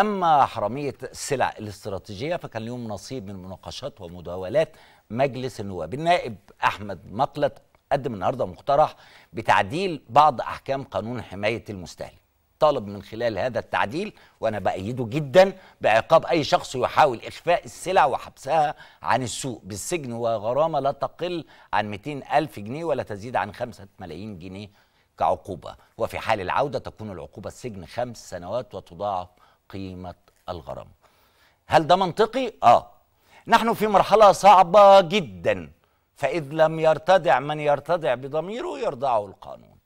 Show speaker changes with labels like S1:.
S1: أما حرامية السلع الاستراتيجية فكان لهم نصيب من مناقشات ومداولات مجلس النواب النائب أحمد مقلت قدم النهارده مقترح بتعديل بعض أحكام قانون حماية المستهلك طالب من خلال هذا التعديل وأنا بأيده جدا بعقاب أي شخص يحاول إخفاء السلع وحبسها عن السوق بالسجن وغرامة لا تقل عن 200 ألف جنيه ولا تزيد عن 5 ملايين جنيه كعقوبة وفي حال العودة تكون العقوبة السجن خمس سنوات وتضاعف قيمة الغرام هل ده منطقي؟ آه نحن في مرحلة صعبة جدا فإذ لم يرتدع من يرتدع بضميره يرضعه القانون